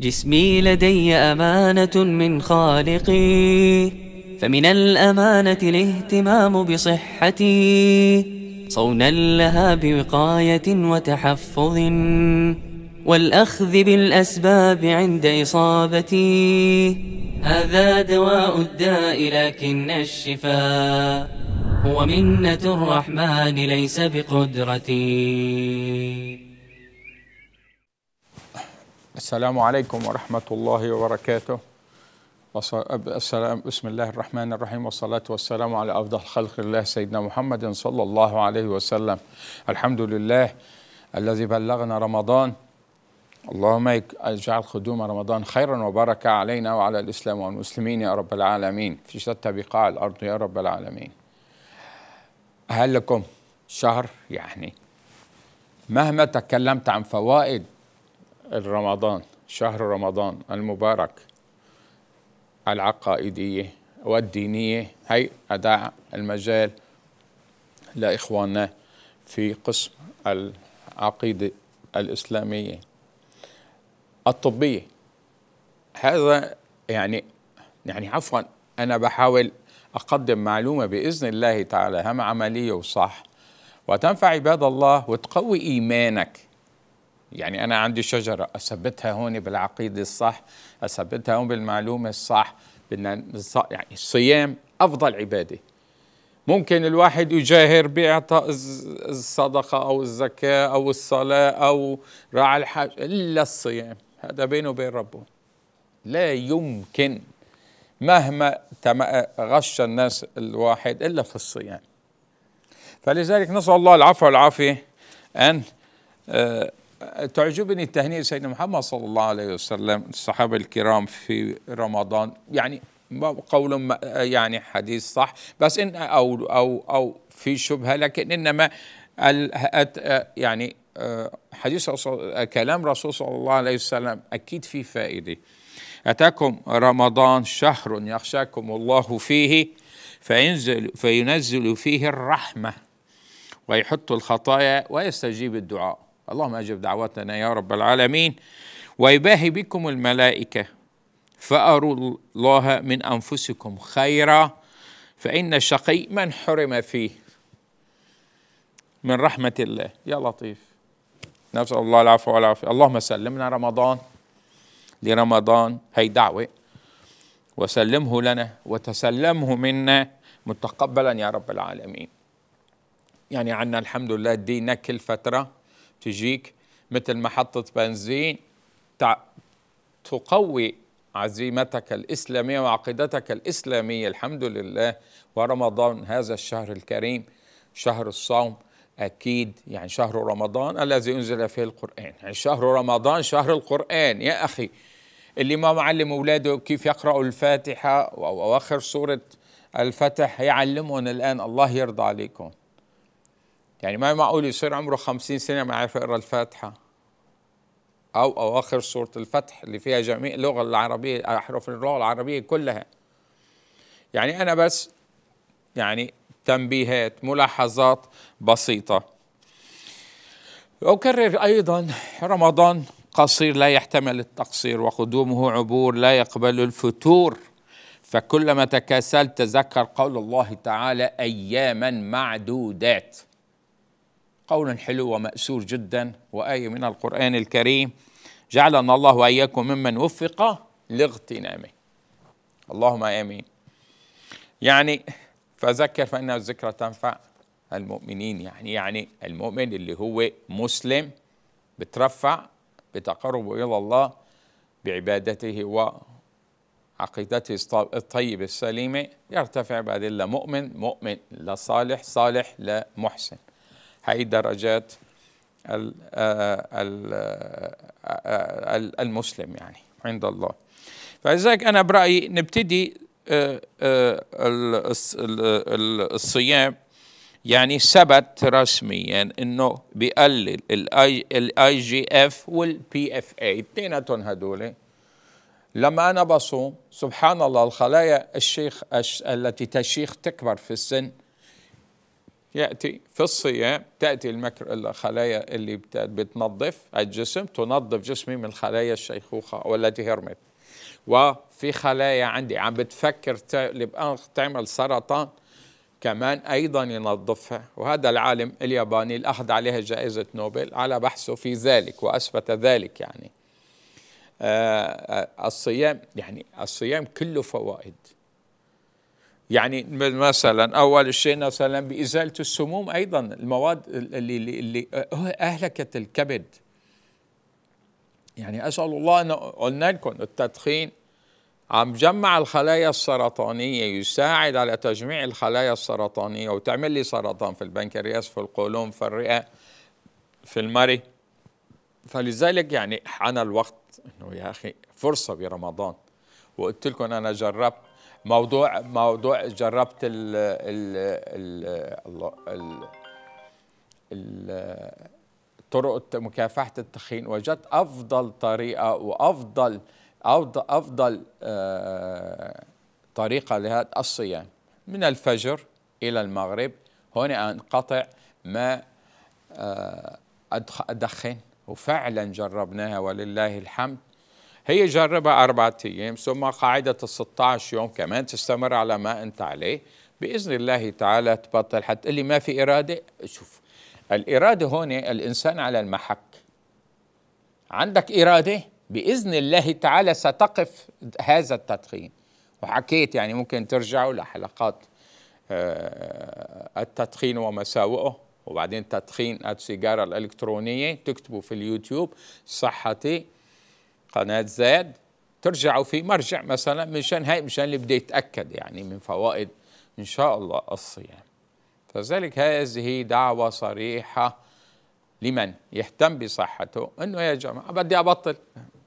جسمي لدي أمانة من خالقي فمن الأمانة الاهتمام بصحتي صونا لها بوقاية وتحفظ والأخذ بالأسباب عند إصابتي هذا دواء الداء لكن الشفاء هو منة الرحمن ليس بقدرتي السلام عليكم ورحمة الله وبركاته السلام بسم الله الرحمن الرحيم والصلاة والسلام على أفضل خلق الله سيدنا محمد صلى الله عليه وسلم الحمد لله الذي بلغنا رمضان اللهم اجعل قدوم رمضان خيرا وبركة علينا وعلى الإسلام والمسلمين يا رب العالمين في شتى بقاع الأرض يا رب العالمين هل لكم شهر يعني مهما تكلمت عن فوائد الرمضان شهر رمضان المبارك العقائدية والدينية هي أداء المجال لإخواننا في قسم العقيدة الإسلامية الطبية هذا يعني يعني عفوا أنا بحاول أقدم معلومة بإذن الله تعالى هم عملية وصح وتنفع عباد الله وتقوي إيمانك يعني أنا عندي شجرة أثبتها هون بالعقيدة الصح أثبتها هون بالمعلومة الصح بدنا يعني الصيام أفضل عبادة ممكن الواحد يجاهر بإعطاء الصدقة أو الزكاة أو الصلاة أو راعى الحاج إلا الصيام هذا بينه وبين ربه لا يمكن مهما غش الناس الواحد إلا في الصيام فلذلك نسأل الله العفو والعافية أن آه، تعجبني تهنئة سيدنا محمد صلى الله عليه وسلم الصحابة الكرام في رمضان يعني قول يعني حديث صح بس إن أو أو أو في شبهة لكن إنما يعني آه، حديث كلام رسول صلى الله عليه وسلم أكيد في فائدة أتاكم رمضان شهر يخشاكم الله فيه فينزل فينزل فيه الرحمة ويحط الخطايا ويستجيب الدعاء اللهم اجب دعوتنا يا رب العالمين ويباهي بكم الملائكه فاروا الله من انفسكم خيرا فان الشقي من حرم فيه من رحمه الله يا لطيف نسال الله العفو والعافيه اللهم سلمنا رمضان لرمضان هي دعوه وسلمه لنا وتسلمه منا متقبلا يا رب العالمين يعني عنا الحمد لله دينا كل فتره تجيك مثل محطة بنزين تقوي عزيمتك الإسلامية وعقيدتك الإسلامية الحمد لله ورمضان هذا الشهر الكريم شهر الصوم أكيد يعني شهر رمضان الذي أنزل فيه القرآن يعني شهر رمضان شهر القرآن يا أخي اللي ما معلم أولاده كيف يقرأوا الفاتحة أو آخر سورة الفتح يعلمهم الآن الله يرضى عليكم يعني ما معقول يصير عمره خمسين سنة ما يعرف يقرأ الفاتحة أو أواخر سورة الفتح اللي فيها جميع اللغة العربية أحرف اللغة العربية كلها يعني أنا بس يعني تنبيهات ملاحظات بسيطة أكرر أيضا رمضان قصير لا يحتمل التقصير وقدومه عبور لا يقبل الفتور فكلما تكاسلت تذكر قول الله تعالى أياما معدودات قول حلو ومأسور جدا وآية من القرآن الكريم جعلنا الله وإياكم ممن وفق لاغتنامه اللهم آمين يعني فذكر فإن الذكرى تنفع المؤمنين يعني يعني المؤمن اللي هو مسلم بترفع بتقربه إلى الله بعبادته وعقيدته الطيبة السليمة يرتفع الله مؤمن مؤمن لصالح صالح لمحسن لا هي درجات آه، آه، المسلم يعني عند الله فلذلك أنا برأيي نبتدي آه، الصيام يعني ثبت رسميا انه بيقلل الاي جي اف والبي اف اي اثنيناتهم هدول لما انا بصوم سبحان الله الخلايا الشيخ التي تشيخ تكبر في السن يأتي في الصيام تأتي المكر... الخلايا اللي بتنظف الجسم تنظف جسمي من خلايا الشيخوخة والتي هرمت وفي خلايا عندي عم بتفكر تعمل سرطان كمان أيضا ينظفها وهذا العالم الياباني اللي أخذ عليها جائزة نوبل على بحثه في ذلك وأثبت ذلك يعني آه، آه، الصيام يعني الصيام كله فوائد يعني مثلا اول شيء مثلا بازاله السموم ايضا المواد اللي اللي اهلكت الكبد يعني اسال الله ان قلنا لكم التدخين عم جمع الخلايا السرطانيه يساعد على تجميع الخلايا السرطانيه وتعمل لي سرطان في البنكرياس في القولون في الرئه في المري فلذلك يعني حان الوقت انه يا اخي فرصه برمضان وقلت لكم انا جربت موضوع موضوع جربت ال ال ال ال طرق مكافحه التخين وجدت افضل طريقه وافضل افضل, أفضل آه، طريقه لهذا الصيام من الفجر الى المغرب هنا انقطع ما آه، ادخن وفعلا جربناها ولله الحمد هي جربها أربعة أيام ثم قاعدة ال 16 يوم كمان تستمر على ما أنت عليه بإذن الله تعالى تبطل حتى اللي ما في إرادة شوف الإرادة هون الإنسان على المحك عندك إرادة بإذن الله تعالى ستقف هذا التدخين وحكيت يعني ممكن ترجعوا لحلقات آه، التدخين ومساوئه وبعدين تدخين السيجارة الإلكترونية تكتبوا في اليوتيوب صحتي قناة زاد ترجعوا في مرجع مثلا مشان هاي مشان اللي بده يتأكد يعني من فوائد إن شاء الله الصيام فذلك هذه دعوة صريحة لمن يهتم بصحته أنه يا جماعة بدي أبطل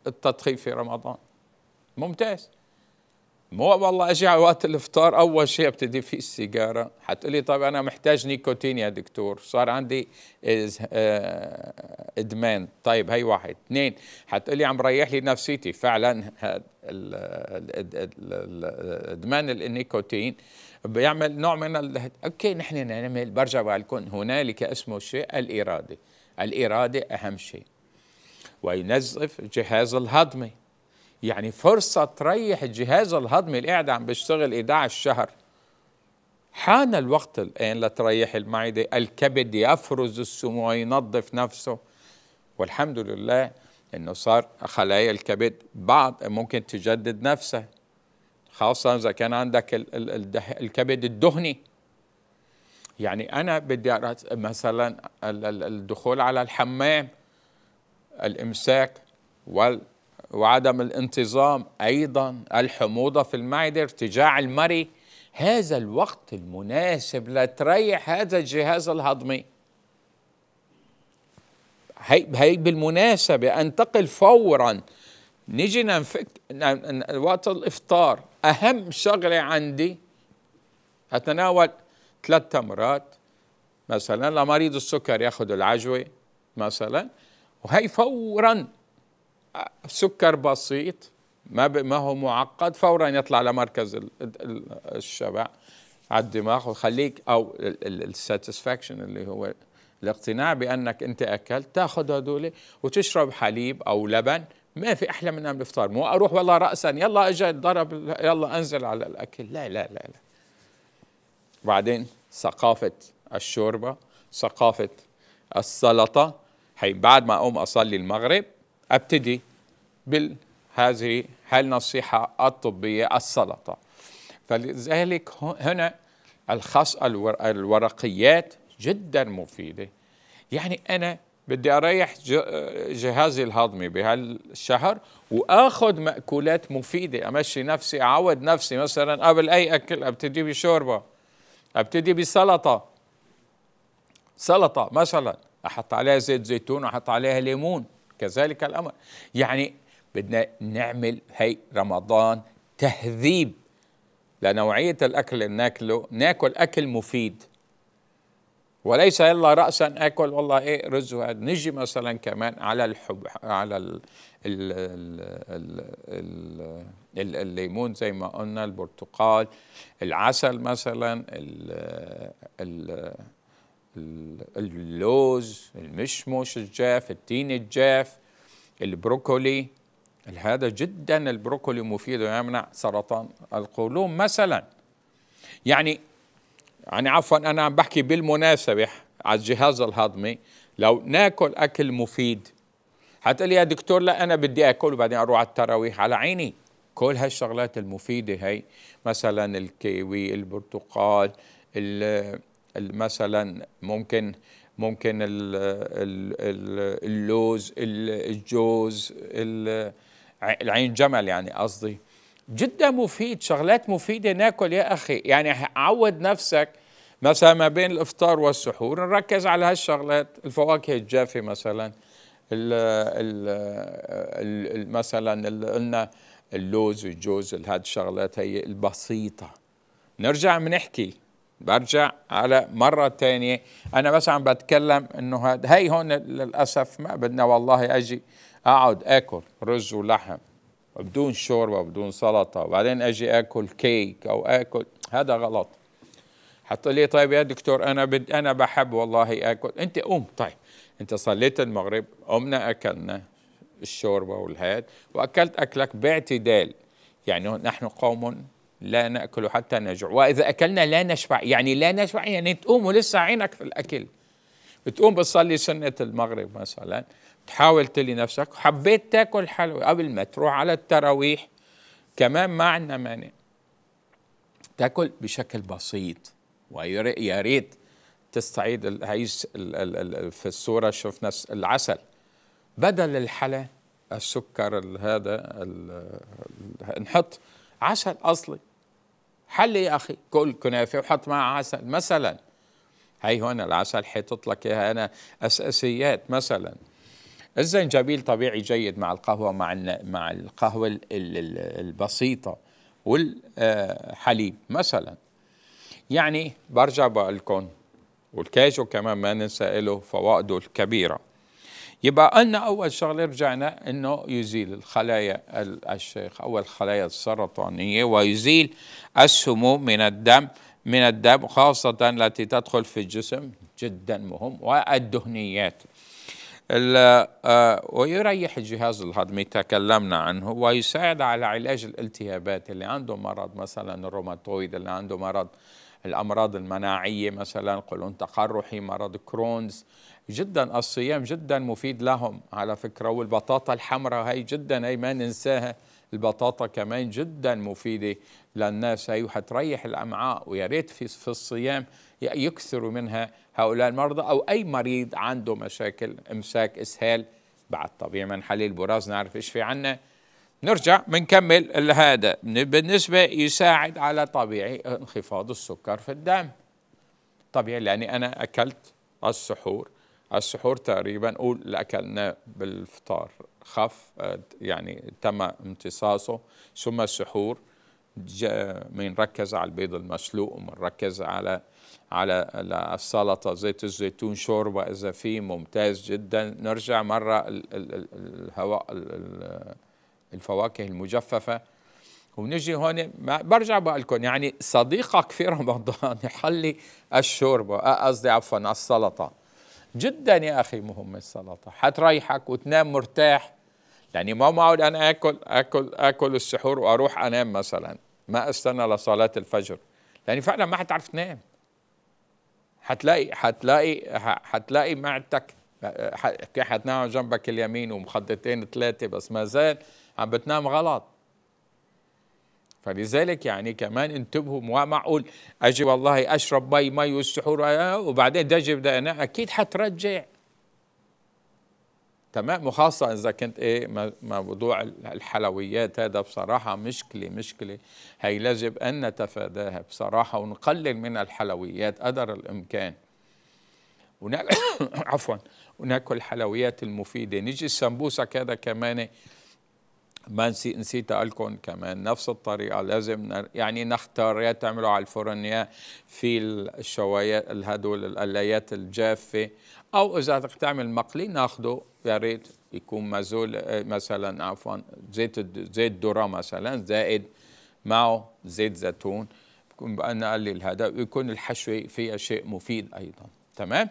التدخين في رمضان ممتاز مو والله اجي على وقت الافطار اول شيء ابتدي فيه السيجاره حتقولي طيب انا محتاج نيكوتين يا دكتور صار عندي آه، ادمان طيب هي واحد اثنين حتقولي عم ريح لي نفسيتي فعلا ادمان النيكوتين بيعمل نوع من ال... اوكي نحن نعمل برجع لكم هنالك اسمه شيء الاراده الاراده اهم شيء وينزف الجهاز الهضمي يعني فرصة تريح الجهاز الهضمي اللي قاعد عم بيشتغل 11 شهر حان الوقت الآن لتريح المعدة الكبد يفرز السموم وينظف نفسه والحمد لله أنه صار خلايا الكبد بعض ممكن تجدد نفسها خاصة إذا كان عندك الكبد الدهني يعني أنا بدي مثلا الدخول على الحمام الإمساك وال وعدم الانتظام أيضا الحموضة في المعدة ارتجاع المري هذا الوقت المناسب لتريح هذا الجهاز الهضمي هي, هي بالمناسبة أنتقل فورا نيجي ننفك وقت الإفطار أهم شغلة عندي أتناول ثلاث تمرات مثلا لمريض السكر ياخذ العجوة مثلا وهي فورا سكر بسيط ما ما هو معقد فورا يطلع لمركز الشبع على الدماغ ويخليك او الساتسفاكشن اللي هو الاقتناع بانك انت اكلت تاخذ هذول وتشرب حليب او لبن ما في احلى من الافطار مو اروح والله راسا يلا اجى ضرب يلا انزل على الاكل لا لا لا لا بعدين ثقافه الشوربه ثقافه السلطه هي بعد ما اقوم اصلي المغرب ابتدي بهذه هالنصيحة الطبية السلطة فلذلك هنا الخاص الورقيات جدا مفيدة يعني أنا بدي أريح جهازي الهضمي بهالشهر وآخذ مأكولات مفيدة أمشي نفسي أعود نفسي مثلا قبل أي أكل أبتدي بشوربة أبتدي بسلطة سلطة مثلا أحط عليها زيت زيتون وأحط عليها ليمون كذلك الأمر يعني بدنا نعمل هي رمضان تهذيب لنوعية الأكل اللي ناكله ناكل أكل مفيد وليس يلا رأسا أكل والله إيه رز وهذا نجي مثلا كمان على الحب على ال ال ال ال ال ال الليمون زي ما قلنا البرتقال العسل مثلا ال ال اللوز المشمش الجاف التين الجاف البروكولي هذا جدا البروكولي مفيد ويمنع سرطان القولون مثلا يعني يعني عفوا انا عم بحكي بالمناسبه على الجهاز الهضمي لو ناكل اكل مفيد حتقول لي يا دكتور لا انا بدي اكل وبعدين اروح على التراويح على عيني كل هالشغلات المفيده هي مثلا الكيوي البرتقال مثلا ممكن ممكن اللوز الجوز العين جمل يعني قصدي جدا مفيد شغلات مفيدة ناكل يا أخي يعني عود نفسك مثلا ما بين الإفطار والسحور نركز على هالشغلات الفواكه الجافة مثلا ال ال الـ مثلا قلنا اللوز والجوز هاد الشغلات هي البسيطة نرجع بنحكي برجع على مرة تانية أنا بس عم بتكلم إنه هاي هون للأسف ما بدنا والله أجي اقعد اكل رز ولحم بدون شوربه بدون سلطه وبعدين اجي اكل كيك او اكل هذا غلط حط لي طيب يا دكتور انا بد انا بحب والله اكل انت قوم طيب انت صليت المغرب قمنا اكلنا الشوربه والهاد واكلت اكلك باعتدال يعني نحن قوم لا ناكل حتى نجوع واذا اكلنا لا نشبع يعني لا نشبع يعني تقوم ولسه عينك في الاكل بتقوم بتصلي سنه المغرب مثلا تحاول تلي نفسك حبيت تاكل حلوي قبل ما تروح على التراويح كمان ما عندنا مانع تاكل بشكل بسيط ويا ريت تستعيد هي في الصورة شفنا العسل بدل الحلى السكر هذا نحط عسل أصلي حل يا أخي كل كنافة وحط معها عسل مثلا هي هون العسل حيطط لك اياها أنا أساسيات مثلا الزنجبيل طبيعي جيد مع القهوة مع مع القهوة البسيطة والحليب مثلا يعني برجع بقول لكم والكاجو كمان ما ننسى له فوائده الكبيرة يبقى قلنا أول شغلة رجعنا أنه يزيل الخلايا الشيخ أو الخلايا السرطانية ويزيل السموم من الدم من الدم خاصة التي تدخل في الجسم جدا مهم والدهنيات آه، ويريح الجهاز الهضمي تكلمنا عنه ويساعد على علاج الالتهابات اللي عنده مرض مثلا الروماتويد اللي عنده مرض الأمراض المناعية مثلا قولون تقرحي مرض كرونز جدا الصيام جدا مفيد لهم على فكرة والبطاطا الحمراء هي جدا هي ما ننساها البطاطا كمان جدا مفيدة للناس هي أيوة، وحتريح الأمعاء ويا ريت في, في الصيام يكثر منها هؤلاء المرضى أو أي مريض عنده مشاكل إمساك إسهال بعد طبيعي من حليل براز نعرف إيش في عنا نرجع بنكمل هذا بالنسبة يساعد على طبيعي انخفاض السكر في الدم طبيعي لأني أنا أكلت السحور السحور تقريبا قول اللي أكلناه بالفطار خف يعني تم امتصاصه ثم السحور بنركز على البيض المسلوق وبنركز على على السلطة زيت الزيتون شوربة إذا في ممتاز جدا نرجع مرة الهواء الفواكه المجففة ونجي هون برجع بقول لكم يعني صديقك في رمضان يحلي الشوربة قصدي عفوا على السلطة جدا يا أخي مهم السلطة حتريحك وتنام مرتاح يعني ما معقول أنا أكل أكل أكل السحور وأروح أنام مثلا ما استنى لصلاة الفجر يعني فعلا ما حتعرف تنام حتلاقي حتلاقي حتلاقي معدتك حتنام جنبك اليمين ومخدتين ثلاثه بس ما زال عم بتنام غلط فلذلك يعني كمان انتبهوا ما معقول اجي والله اشرب مي مي والسحور آه، وبعدين دجب ده انا اكيد حترجع تمام وخاصة إذا كنت إيه موضوع الحلويات هذا بصراحة مشكلة مشكلة هي يجب أن نتفاداها بصراحة ونقلل من الحلويات قدر الإمكان وناكل عفوا وناكل الحلويات المفيدة نيجي السمبوسة كذا كمان ما نسي نسيت لكم كمان نفس الطريقة لازم يعني نختار يا تعملوا على الفرن يا في الشوايات هدول القلايات الجافة او اذا بدك تعمل مقلي ناخده يا ريت يكون مازول آه، مثلا عفوا زيت زيت ذره مثلا زائد معه زيت زيتون بكون بقى نقلل هذا ويكون الحشوه فيها شيء مفيد ايضا تمام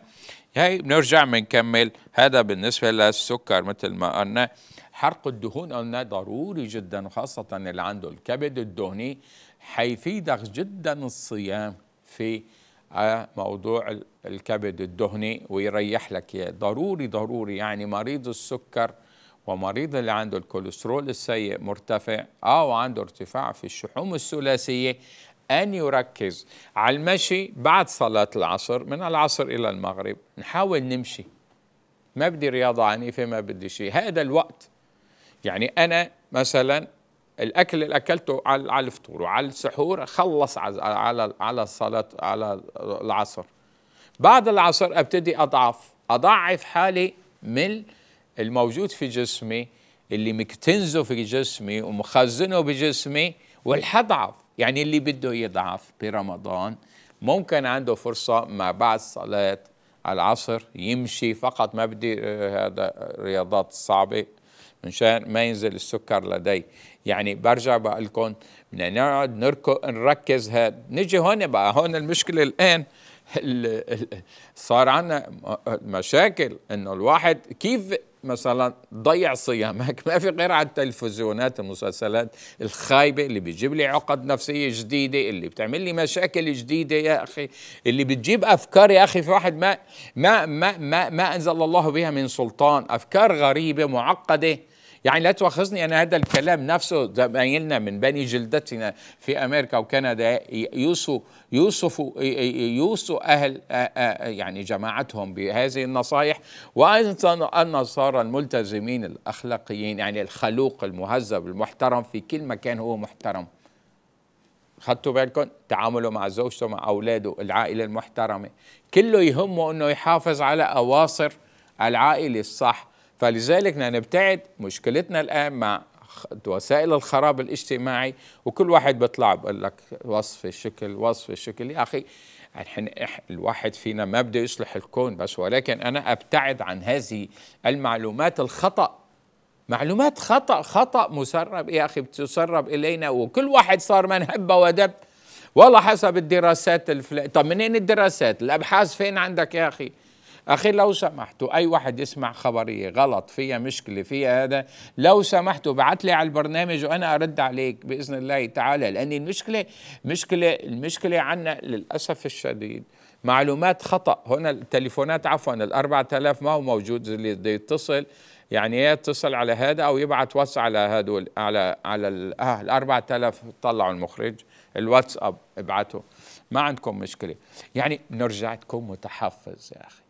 هي بنرجع بنكمل هذا بالنسبه للسكر مثل ما قلنا حرق الدهون قلنا ضروري جدا وخاصه اللي عنده الكبد الدهني حيفيدك جدا الصيام في على موضوع الكبد الدهني ويريح لك ضروري ضروري يعني مريض السكر ومريض اللي عنده الكوليسترول السيء مرتفع أو عنده ارتفاع في الشحوم الثلاثية أن يركز على المشي بعد صلاة العصر من العصر إلى المغرب نحاول نمشي ما بدي رياضة عنيفة ما بدي شيء هذا الوقت يعني أنا مثلا الاكل اللي اكلته على الفطور وعلى السحور خلص على على صلاه على العصر بعد العصر ابتدي اضعف اضعف حالي من الموجود في جسمي اللي مكتنزه في جسمي ومخزنه بجسمي والحضعف يعني اللي بده يضعف برمضان ممكن عنده فرصة ما بعد صلاة العصر يمشي فقط ما بدي آه، هذا رياضات صعبة من شان ما ينزل السكر لدي يعني برجع بقول لكم بدنا نقعد نركز هاد نجي هون بقى هون المشكله الان صار عندنا مشاكل انه الواحد كيف مثلا ضيع صيامك ما في غير على التلفزيونات المسلسلات الخايبه اللي بتجيب لي عقد نفسيه جديده اللي بتعمل لي مشاكل جديده يا اخي اللي بتجيب افكار يا اخي في واحد ما ما ما ما, ما انزل الله بها من سلطان افكار غريبه معقده يعني لا تؤاخذني أنا هذا الكلام نفسه زمايلنا من بني جلدتنا في أمريكا وكندا يوصوا يوصفوا يوصوا أهل يعني جماعتهم بهذه النصائح وأيضا النصارى الملتزمين الأخلاقيين يعني الخلوق المهذب المحترم في كل مكان هو محترم خدتوا بالكم تعامله مع زوجته مع أولاده العائلة المحترمة كله يهمه أنه يحافظ على أواصر العائلة الصح فلذلك نبتعد مشكلتنا الآن مع وسائل الخراب الاجتماعي وكل واحد بيطلع بقول لك وصف الشكل وصف الشكل يا أخي الواحد فينا ما بده يصلح الكون بس ولكن أنا أبتعد عن هذه المعلومات الخطأ معلومات خطأ خطأ مسرب يا أخي بتسرب إلينا وكل واحد صار من هب ودب والله حسب الدراسات الفل... طب منين الدراسات الأبحاث فين عندك يا أخي اخي لو سمحتوا اي واحد يسمع خبريه غلط فيها مشكله فيها هذا لو سمحتوا بعت لي على البرنامج وانا ارد عليك باذن الله تعالى لان المشكله مشكله المشكله عنا للاسف الشديد معلومات خطا هنا التليفونات عفوا ال 4000 ما هو موجود اللي بده يتصل يعني يتصل على هذا او يبعث واتس على هدول على على ال آه 4000 طلعوا المخرج الواتساب ابعته ما عندكم مشكله يعني نرجع تكون متحفظ يا اخي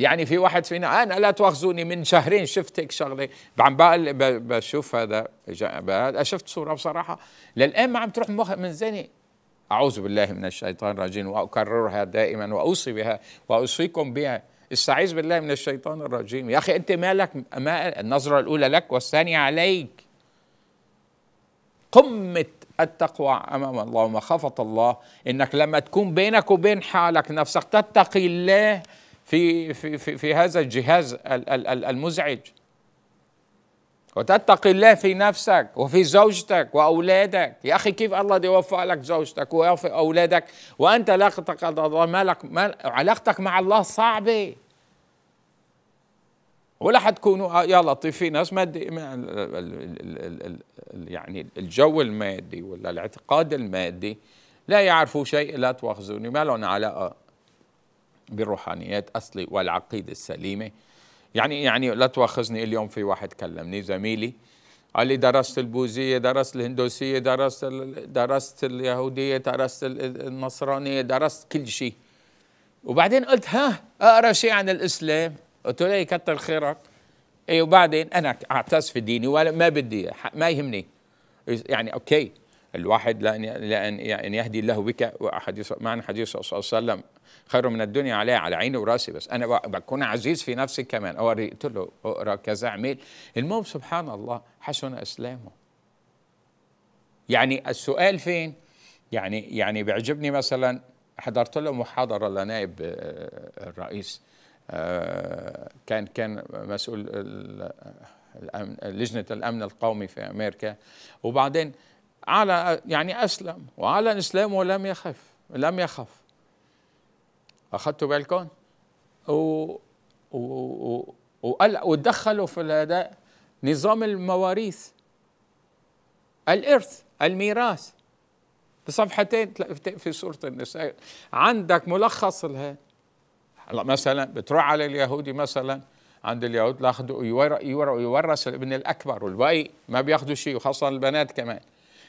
يعني في واحد فينا انا لا تواخذوني من شهرين شفت هيك شغله عم بشوف هذا شفت صوره بصراحه للان ما عم تروح مخ من زني اعوذ بالله من الشيطان الرجيم واكررها دائما واوصي بها واوصيكم بها استعيذ بالله من الشيطان الرجيم يا اخي انت مالك ما النظره الاولى لك والثانيه عليك قمه التقوى امام الله ومخافه الله انك لما تكون بينك وبين حالك نفسك تتقي الله في في في, في هذا الجهاز المزعج وتتقي الله في نفسك وفي زوجتك واولادك يا اخي كيف الله يوفق لك زوجتك ويوفق اولادك وانت علاقتك مالك علاقتك مع الله صعبه ولا حتكونوا آه، يا لطيف في ناس مادي يعني الجو المادي ولا الاعتقاد المادي لا يعرفوا شيء لا تواخذوني ما لهم علاقه بالروحانيات أصلي والعقيدة السليمة يعني يعني لا تواخذني اليوم في واحد كلمني زميلي قال لي درست البوذيه درست الهندوسيه درست درست اليهوديه درست النصرانيه درست كل شيء وبعدين قلت ها اقرا شيء عن الاسلام قلت له إيه، كتر خيرك اي وبعدين انا اعتز في ديني ولا ما بدي ما يهمني يعني اوكي الواحد لان لان يعني يهدي الله بك واحد معنى حديث صلى الله عليه وسلم خير من الدنيا عليه على عيني وراسي بس انا بكون عزيز في نفسي كمان اوري قلت له اقرا كذا اعمل المهم سبحان الله حسن اسلامه يعني السؤال فين يعني يعني بيعجبني مثلا حضرت له محاضره لنائب آه، الرئيس آه، كان كان مسؤول الأمن لجنه الامن القومي في امريكا وبعدين على يعني اسلم وعلى اسلامه لم يخف لم يخف اخذتوا بالكم و... و... و وتدخلوا في هذا نظام المواريث الارث الميراث بصفحتين في سوره النساء عندك ملخص لها هلا مثلا بتروح على اليهودي مثلا عند اليهود لاخذوا يورث الابن الاكبر والباقي ما بياخذوا شيء وخاصه البنات كمان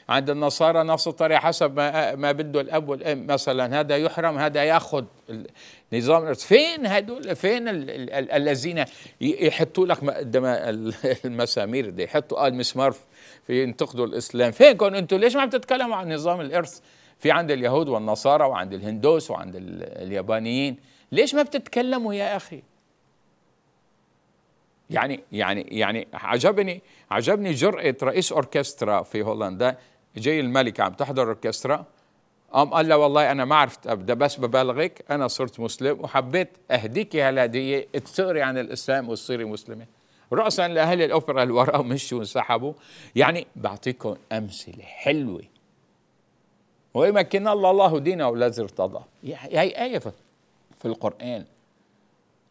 عند النصارى نفس الطريقه حسب ما ما بده الاب والام مثلا هذا يحرم هذا ياخذ نظام فين هدول فين الذين يحطوا لك المسامير دي يحطوا آه، المسمار في ينتقدوا الاسلام فينكم انتم ليش ما بتتكلموا عن نظام الارث في عند اليهود والنصارى وعند الهندوس وعند اليابانيين ليش ما بتتكلموا يا اخي يعني يعني يعني عجبني عجبني جرأة رئيس اوركسترا في هولندا جاي الملك عم تحضر اوركسترا قام قال له والله انا ما عرفت ابدا بس ببلغك انا صرت مسلم وحبيت اهديكي هالهديه تقري عن الاسلام وتصيري مسلمه راسا لاهل الاوبرا اللي وراه مشوا وانسحبوا يعني بعطيكم امثله حلوه ويمكن الله الله دينه والذي ارتضى هي ايه في القران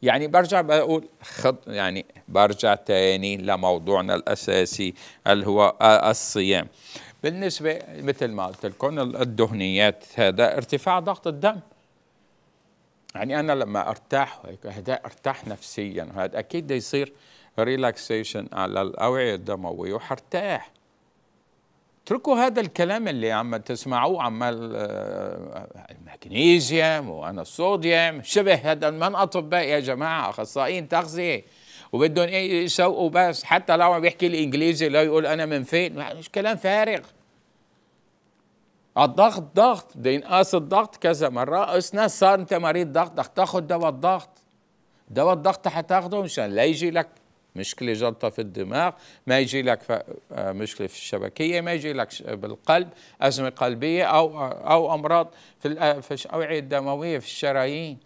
يعني برجع بقول خط يعني برجع تاني لموضوعنا الاساسي اللي هو الصيام بالنسبة مثل ما قلت لكم الدهنيات هذا ارتفاع ضغط الدم يعني أنا لما أرتاح هذا أرتاح نفسيا هذا أكيد بده يصير ريلاكسيشن على الأوعية الدموية وحرتاح اتركوا هذا الكلام اللي عم تسمعوه عمال آه، المغنيسيوم وانا الصوديوم شبه هذا من اطباء يا جماعه اخصائيين تغذيه وبدهم ايه يسوقوا بس حتى لو عم بيحكي الانجليزي لا يقول انا من فين مش كلام فارغ الضغط ضغط بده ينقاس الضغط كذا مره قسنا صار انت مريض ضغط بدك تاخذ دواء الضغط دواء الضغط حتاخده مشان لا يجي لك مشكلة جلطة في الدماغ ما يجي لك آه، مشكلة في الشبكية ما يجي لك بالقلب أزمة قلبية أو أو أمراض في الأوعية الدموية في الشرايين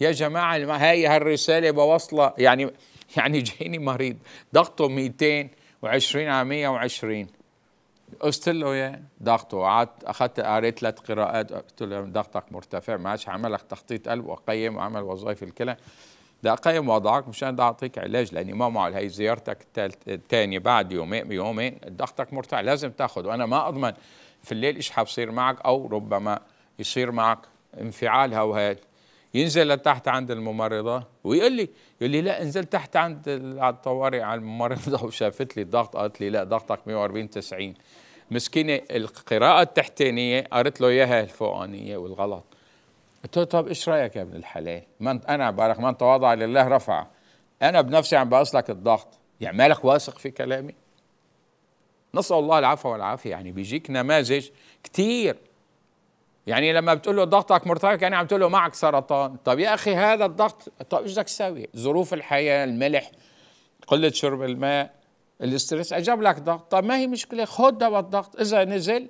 يا جماعه هاي هالرساله بوصلها يعني يعني جايني مريض ضغطه 220 على 120 قلت له يا ضغطه قعدت اخذت قريت ثلاث قراءات قلت له ضغطك مرتفع ما عادش عمل لك تخطيط قلب واقيم وعمل وظائف الكلى ده اقيم وضعك مشان ده اعطيك علاج لاني ما معه هي زيارتك الثانيه بعد يومين يومين ضغطك مرتفع لازم تاخذ وانا ما اضمن في الليل ايش حبصير معك او ربما يصير معك انفعال هوهات ينزل لتحت عند الممرضه ويقول لي يقول لي لا انزل تحت عند الطوارئ على الممرضه وشافت لي الضغط قالت لي لا ضغطك 140 90 مسكينه القراءه التحتانيه قالت له اياها الفوقانيه والغلط قلت له طب ايش رايك يا ابن الحلال؟ من انا بارك من تواضع لله رفع انا بنفسي عم بقص لك الضغط يعني مالك واثق في كلامي؟ نسال الله العفو والعافيه يعني بيجيك نماذج كثير يعني لما بتقول له ضغطك مرتفع يعني عم تقول له معك سرطان طب يا اخي هذا الضغط طب ايش بدك تسوي ظروف الحياه الملح قله شرب الماء الاسترس اجاب لك ضغط طب ما هي مشكله خذ دواء الضغط اذا نزل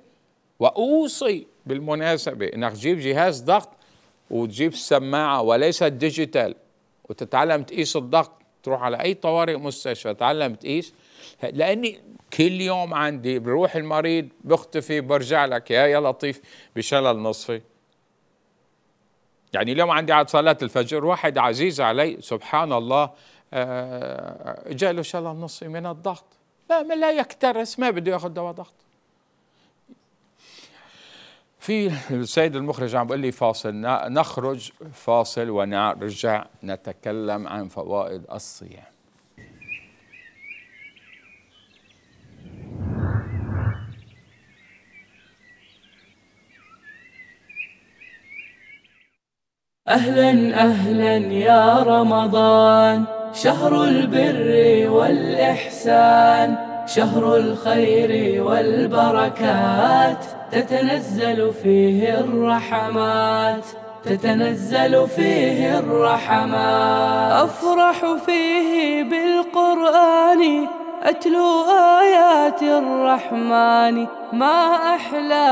واوصي بالمناسبه انك تجيب جهاز ضغط وتجيب السماعه وليس الديجيتال وتتعلم تقيس الضغط تروح على اي طوارئ مستشفى تعلم تقيس لاني كل يوم عندي بروح المريض بختفي برجع لك يا يا لطيف بشلل نصفي يعني اليوم عندي عاد صلاة الفجر واحد عزيز علي سبحان الله آه، جاء له شلل نصفي من الضغط لا ما لا يكترث ما بده ياخذ دواء ضغط في السيد المخرج عم بيقول لي فاصل نخرج فاصل ونرجع نتكلم عن فوائد الصيام أهلا أهلا يا رمضان شهر البر والإحسان شهر الخير والبركات تتنزل فيه الرحمات تتنزل فيه الرحمات أفرح فيه بالقرآن أتلو آيات الرحمن ما أحلى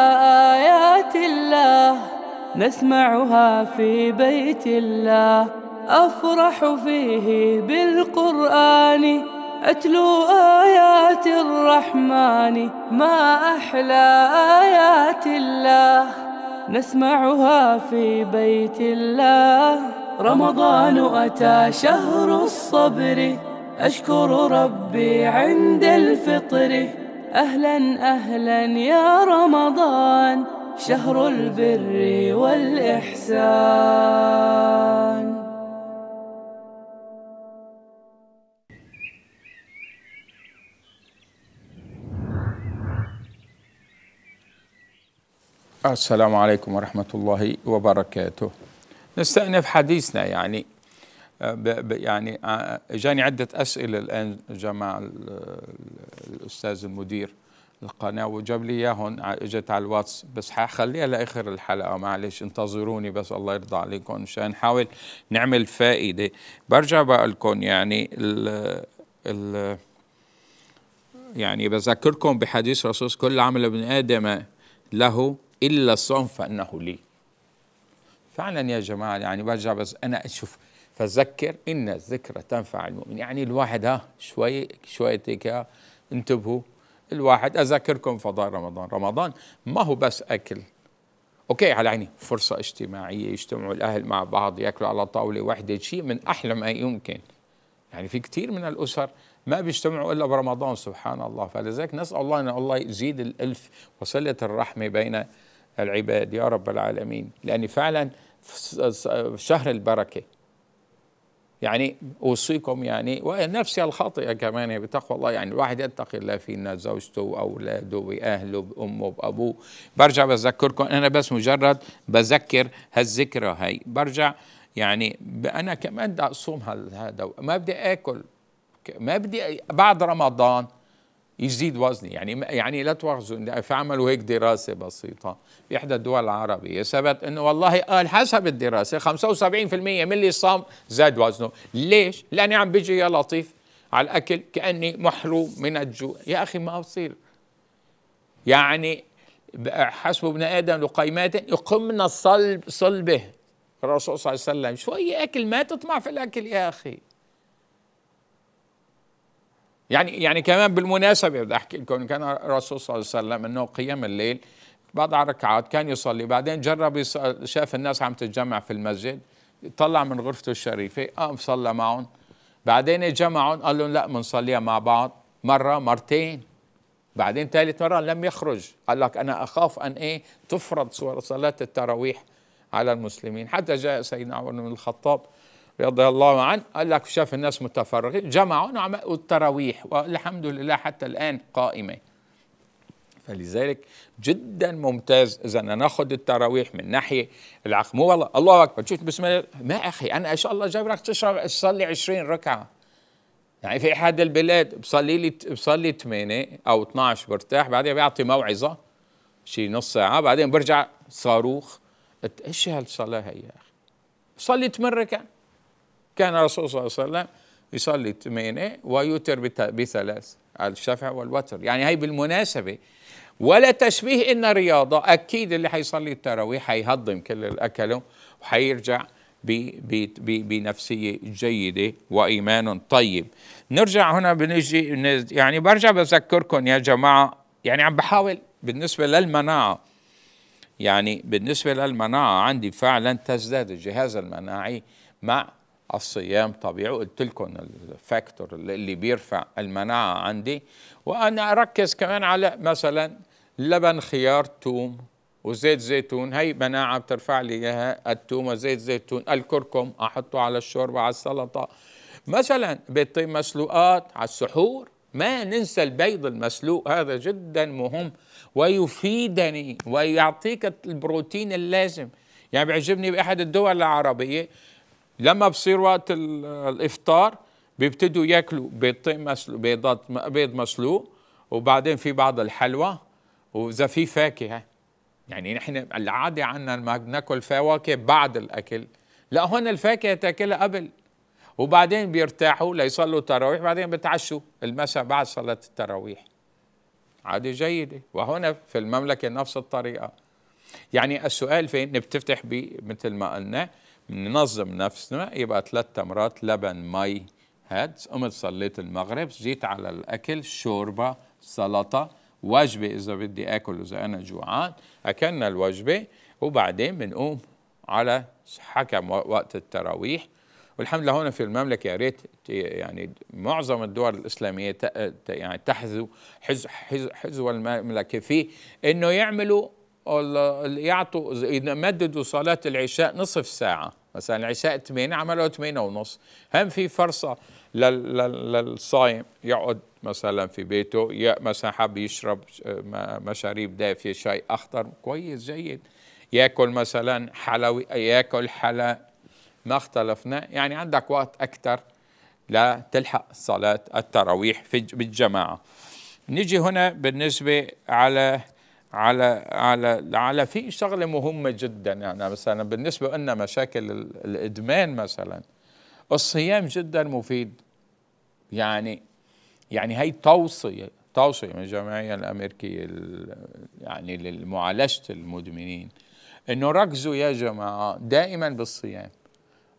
آيات الله نسمعها في بيت الله أفرح فيه بالقرآن أتلو آيات الرحمن ما أحلى آيات الله نسمعها في بيت الله رمضان أتى شهر الصبر أشكر ربي عند الفطر أهلا أهلا يا رمضان شهر البر والإحسان السلام عليكم ورحمة الله وبركاته نستأنف حديثنا يعني يعني جاني عدة أسئلة الآن جمع الأستاذ المدير القناة وجاب لي إياهم اجت على الواتس بس حخليها لآخر الحلقة معلش انتظروني بس الله يرضى عليكم مشان نحاول نعمل فائدة برجع بقول لكم يعني ال ال يعني بذكركم بحديث رسول كل عمل ابن آدم له إلا الصوم فإنه لي فعلا يا جماعة يعني برجع بس أنا أشوف فذكر إن الذكرى تنفع المؤمن يعني الواحد ها شوي شوية هيك انتبهوا الواحد أذكركم فضاء رمضان رمضان ما هو بس أكل أوكي على عيني فرصة اجتماعية يجتمعوا الأهل مع بعض يأكلوا على طاولة واحدة شيء من أحلى ما يمكن يعني في كثير من الأسر ما بيجتمعوا إلا برمضان سبحان الله فلذلك نسأل الله أن الله يزيد الألف وصلة الرحمة بين العباد يا رب العالمين لاني فعلا شهر البركة يعني أوصيكم يعني ونفسي الخاطئة كمان بتقوى الله يعني الواحد يتقي الله فينا زوجته وأولاده بأهله بأمه بأبوه برجع بذكركم أنا بس مجرد بذكر هالذكرى هاي برجع يعني أنا كمان بدي أصوم هذا ما بدي آكل ما بدي بعد رمضان يزيد وزني يعني يعني لا تواخذوا فعملوا هيك دراسه بسيطه في احدى الدول العربيه ثبت انه والله قال حسب الدراسه 75% من اللي صام زاد وزنه، ليش؟ لاني عم بيجي يا لطيف على الاكل كاني محروم من الجوع، يا اخي ما بصير يعني حسب ابن ادم لقيمات يقمن الصلب صلبه الرسول صلى الله عليه وسلم، شوي اكل ما تطمع في الاكل يا اخي يعني يعني كمان بالمناسبه بدي احكي لكم كان الرسول صلى الله عليه وسلم انه قيام الليل بضع ركعات كان يصلي بعدين جرب شاف الناس عم تتجمع في المسجد طلع من غرفته الشريفه قام صلى معهم بعدين جمعهم قال لهم لا بنصليها مع بعض مره مرتين بعدين ثالث مره لم يخرج قال لك انا اخاف ان ايه تفرض صلاه التراويح على المسلمين حتى جاء سيدنا عمر بن الخطاب رضي الله عنه قال لك شاف الناس متفرغين جمعوا والتراويح والحمد لله حتى الآن قائمة فلذلك جدا ممتاز اذا ناخذ التراويح من ناحيه العقل مو والله الله اكبر شفت بسم الله ما اخي انا ان شاء الله جبرك تشرب تصلي 20 ركعه يعني في احد البلاد بصلي لي بصلي 8 او 12 برتاح بعدين بيعطي موعظه شي نص ساعه بعدين برجع صاروخ ايش هالصلاه هي يا اخي صلي مره كان كان الرسول صلى الله عليه وسلم يصلي ثمانية ويوتر بثلاث الشفع والوتر يعني هي بالمناسبة ولا تشبيه إن رياضة أكيد اللي حيصلي التراويح حيهضم كل اللي أكله وحيرجع بنفسية جيدة وإيمان طيب نرجع هنا بنجي يعني برجع بذكركم يا جماعة يعني عم بحاول بالنسبة للمناعة يعني بالنسبة للمناعة عندي فعلا تزداد الجهاز المناعي مع الصيام طبيعي قلت لكم الفاكتور اللي بيرفع المناعة عندي وأنا أركز كمان على مثلا لبن خيار توم وزيت زيتون هي مناعة بترفع لي إياها التوم وزيت زيتون الكركم أحطه على الشوربة على السلطة مثلا بيضتين مسلوقات على السحور ما ننسى البيض المسلوق هذا جدا مهم ويفيدني ويعطيك البروتين اللازم يعني بيعجبني بأحد الدول العربية لما بصير وقت الافطار بيبتدوا ياكلوا بيضتين طيب مسلوق بيضات بيض مسلوق وبعدين في بعض الحلوى واذا في فاكهه يعني نحن العاده عندنا ما بناكل فواكه بعد الاكل لا هون الفاكهه تاكلها قبل وبعدين بيرتاحوا ليصلوا التراويح بعدين بتعشوا المساء بعد صلاه التراويح عادة جيدة وهنا في المملكة نفس الطريقة يعني السؤال فين بتفتح مثل ما قلنا ننظم نفسنا يبقى ثلاث تمرات لبن مي هاد قمت صليت المغرب جيت على الأكل شوربة سلطة وجبة إذا بدي أكل إذا أنا جوعان أكلنا الوجبة وبعدين بنقوم على حكم وقت التراويح والحمد لله هون في المملكة يا ريت يعني معظم الدول الإسلامية يعني تحذو حذو المملكة فيه إنه يعملوا يعطوا يمددوا صلاة العشاء نصف ساعة مثلا العشاء 8 عملوا 8 ونص هم في فرصه للصايم يقعد مثلا في بيته يا مثلا حب يشرب مشاريب دافيه شاي اخضر كويس جيد ياكل مثلا حلوي ياكل حلا ما اختلفنا يعني عندك وقت اكثر لتلحق صلاه التراويح في بالجماعه نيجي هنا بالنسبه على على على على في شغله مهمه جدا يعني مثلا بالنسبه لنا مشاكل الادمان مثلا الصيام جدا مفيد يعني يعني هي توصيه توصيه من الجمعيه الامريكيه يعني لمعالجه المدمنين انه ركزوا يا جماعه دائما بالصيام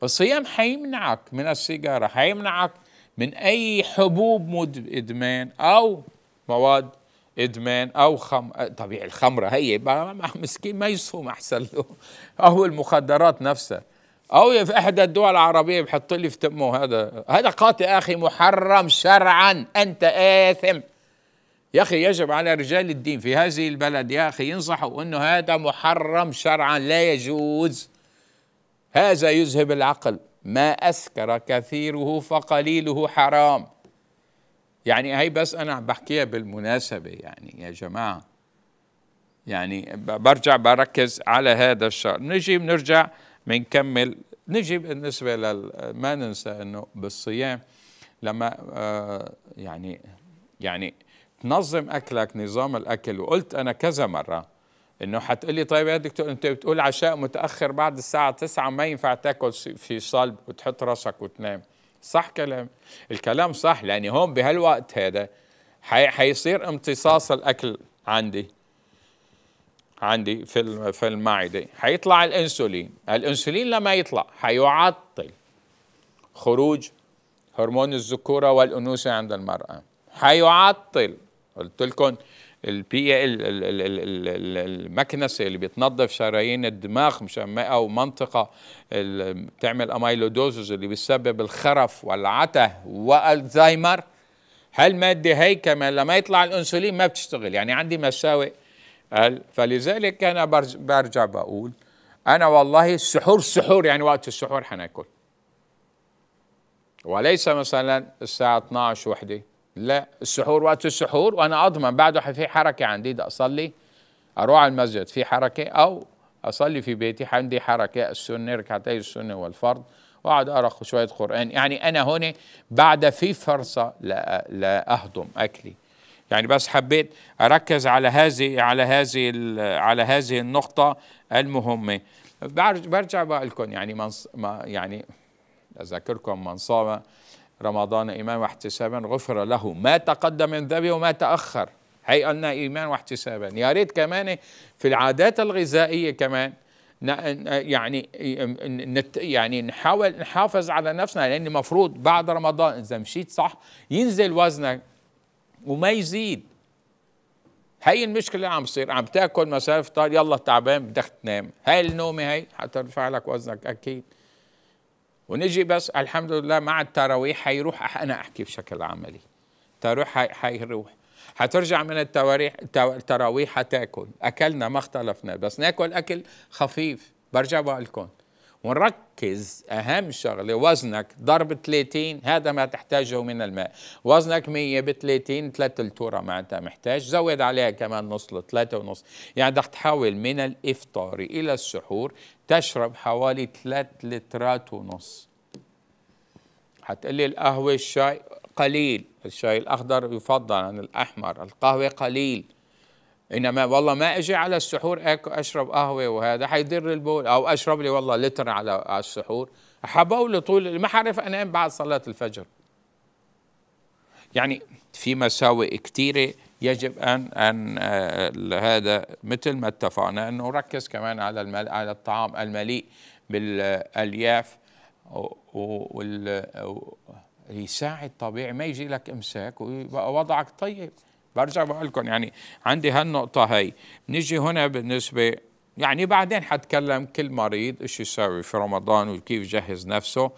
الصيام حيمنعك من السيجاره حيمنعك من اي حبوب ادمان او مواد ادمان او خم طبيعي الخمره هي مسكين ما يصوم احسن له او المخدرات نفسها او في احدى الدول العربيه بحط لي في تمه هذا هذا قاتل اخي محرم شرعا انت اثم يا اخي يجب على رجال الدين في هذه البلد يا اخي ينصحوا انه هذا محرم شرعا لا يجوز هذا يذهب العقل ما اسكر كثيره فقليله حرام يعني هي بس أنا بحكيها بالمناسبة يعني يا جماعة يعني برجع بركز على هذا الشهر نجي بنرجع بنكمل نجي بالنسبة لل ما ننسى أنه بالصيام لما آه، يعني يعني تنظم أكلك نظام الأكل وقلت أنا كذا مرة انه حتقول لي طيب يا دكتور انت بتقول عشاء متاخر بعد الساعه 9 ما ينفع تاكل في صلب وتحط راسك وتنام صح كلام الكلام صح لأني هون بهالوقت هذا حيصير امتصاص الأكل عندي عندي في في المعده حيطلع الانسولين الانسولين لما يطلع حيعطل خروج هرمون الذكوره والانوثه عند المراه حيعطل قلت لكم البي إيه، المكنسه اللي بتنظف شرايين الدماغ مشان او منطقه اللي بتعمل امايلودوزز اللي بتسبب الخرف والعته والزهايمر هالماده هي كمان لما يطلع الانسولين ما بتشتغل يعني عندي مساوئ فلذلك انا برجع بقول انا والله السحور السحور يعني وقت السحور حناكل وليس مثلا الساعه 12 وحده لا السحور وقت السحور وانا اضمن بعده في حركه عندي بدي اصلي اروح على المسجد في حركه او اصلي في بيتي عندي حركه السنه ركعتي السنه والفرض واقعد اقرا شويه قران يعني انا هون بعد في فرصه لا, لا اهضم اكلي يعني بس حبيت اركز على هذه على هذه على هذه النقطه المهمه برجع بقول لكم يعني من ما يعني اذكركم من صام رمضان إيمان واحتسابا غفر له ما تقدم من ذنبه وما تأخر هي قلنا إيمان واحتسابا يا ريت كمان في العادات الغذائية كمان يعني يعني نحاول نحافظ على نفسنا لأن المفروض بعد رمضان إذا مشيت صح ينزل وزنك وما يزيد هي المشكله اللي عم تصير عم تاكل مثلا فطار يلا تعبان بدك تنام هاي النومه هي حترفع لك وزنك اكيد ونجي بس الحمد لله مع التراويح حيروح انا احكي بشكل عملي تروح حيروح حترجع من التواريح التراويح حتاكل اكلنا ما اختلفنا بس ناكل اكل خفيف برجع بقول لكم ونركز أهم شغلة وزنك ضرب 30 هذا ما تحتاجه من الماء وزنك 100 ب 30 3 لتره ما أنت محتاج زود عليها كمان نص ل 3 ونص يعني بدك تحاول من الإفطار إلى السحور تشرب حوالي 3 لترات ونص حتقلي القهوة الشاي قليل الشاي الأخضر يفضل عن الأحمر القهوة قليل انما والله ما اجي على السحور اكل اشرب قهوه وهذا حيضر البول او اشرب لي والله لتر على السحور حبول طول ما حعرف انام إيه بعد صلاه الفجر يعني في مساوئ كثيره يجب ان ان آه، هذا مثل ما اتفقنا انه نركز كمان على المل على الطعام المليء بالالياف وال يساعد طبيعي ما يجي لك امساك ويبقى وضعك طيب برجع بقول لكم يعني عندي هالنقطة هي نيجي هنا بالنسبة يعني بعدين حتكلم كل مريض ايش يسوي في رمضان وكيف يجهز نفسه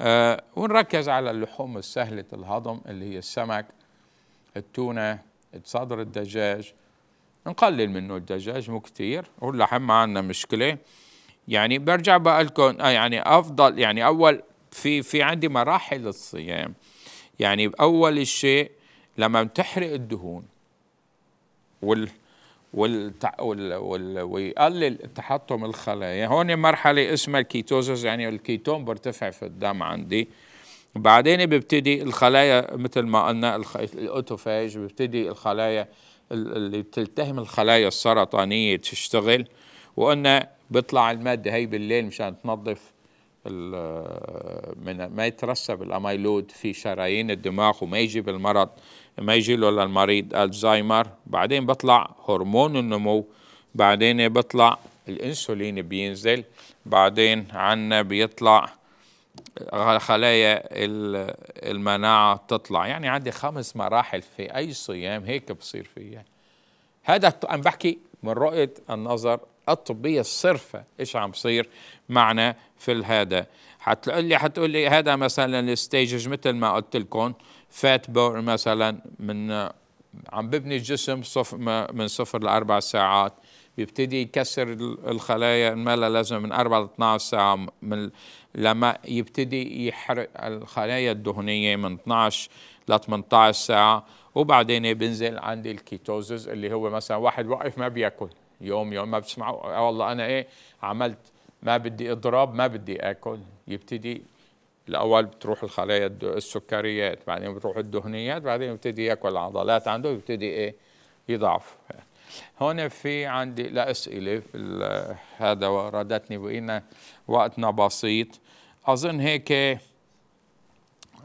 أه ونركز على اللحوم السهلة الهضم اللي هي السمك التونة صدر الدجاج نقلل منه الدجاج مو كثير واللحم ما عندنا مشكلة يعني برجع بقول لكم آه، يعني أفضل يعني أول في في عندي مراحل الصيام يعني أول شيء لما تحرق الدهون وال وال وال... وال... ويقلل تحطم الخلايا يعني هون مرحلة اسمها الكيتوزس يعني الكيتون برتفع في الدم عندي بعدين ببتدي الخلايا مثل ما قلنا الاوتوفاج ببتدي الخلايا اللي بتلتهم الخلايا السرطانية تشتغل وقلنا بيطلع المادة هي بالليل مشان تنظف من ما يترسب الاميلود في شرايين الدماغ وما يجي بالمرض ما يجي له للمريض الزهايمر بعدين بطلع هرمون النمو بعدين بطلع الانسولين بينزل بعدين عنا بيطلع خلايا المناعة تطلع يعني عندي خمس مراحل في أي صيام هيك بصير فيها هذا أنا بحكي من رؤية النظر الطبيه الصرفه ايش عم بصير معنا في هذا حتقول لي حتقول لي هذا مثلا الستيجز مثل ما قلت لكم فات بور مثلا من عم ببني الجسم صف من صفر لاربع ساعات بيبتدي يكسر الخلايا ما لازم من 4 ل 12 ساعه من لما يبتدي يحرق الخلايا الدهنيه من 12 ل 18 ساعه وبعدين بنزل عندي الكيتوزز اللي هو مثلا واحد واقف ما بياكل يوم يوم ما بتسمعوا آه والله انا ايه عملت ما بدي اضراب ما بدي اكل يبتدي الاول بتروح الخلايا السكريات بعدين بتروح الدهنيات بعدين يبتدي ياكل العضلات عنده يبتدي ايه يضعف هون في عندي لا اسئله هذا وردتني بقينا وقتنا بسيط اظن هيك آه،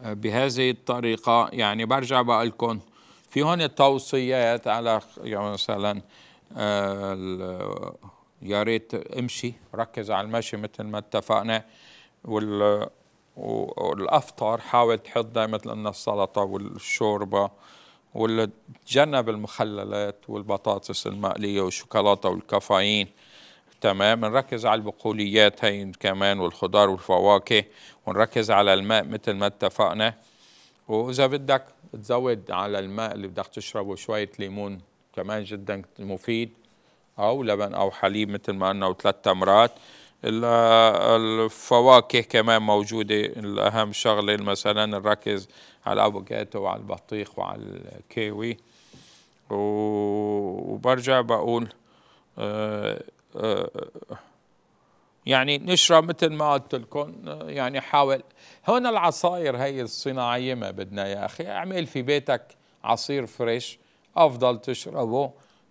بهذه الطريقه يعني برجع بقول لكم في هون توصيات على يعني مثلا آه، يا ريت امشي ركز على المشي مثل ما اتفقنا وال والافطار حاول تحط دائما لنا السلطه والشوربه وتجنب المخللات والبطاطس المقليه والشوكولاته والكافيين تمام نركز على البقوليات هي كمان والخضار والفواكه ونركز على الماء مثل ما اتفقنا واذا بدك تزود على الماء اللي بدك تشربه شويه ليمون كمان جدا مفيد او لبن او حليب مثل ما قلنا وثلاث تمرات الفواكه كمان موجوده الاهم شغله مثلا نركز على الافوكاتو وعلى البطيخ وعلى الكيوي وبرجع بقول آه، آه، يعني نشرب مثل ما قلت لكم يعني حاول هون العصاير هي الصناعيه ما بدنا يا اخي اعمل في بيتك عصير فريش افضل تشربه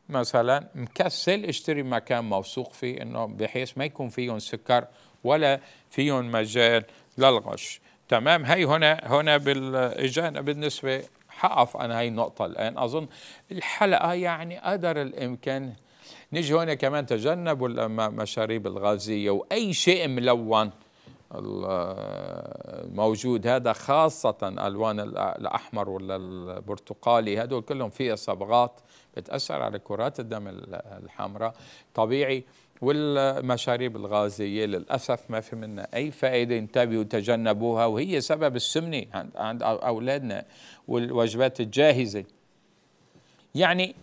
مثلا مكسل اشتري مكان موثوق فيه انه بحيث ما يكون فيهم سكر ولا فيهم مجال للغش تمام هي هنا هنا بالاجانا بالنسبه حقف انا هي النقطه الان اظن الحلقه يعني قدر الامكان نجي هنا كمان تجنبوا المشاريب الغازيه واي شيء ملون الموجود هذا خاصة الألوان الأحمر ولا البرتقالي هدول كلهم فيها صبغات بتأثر على كرات الدم الحمراء طبيعي والمشاريب الغازية للأسف ما في منها أي فائدة انتبهوا تجنبوها وهي سبب السمنة عند أولادنا والوجبات الجاهزة يعني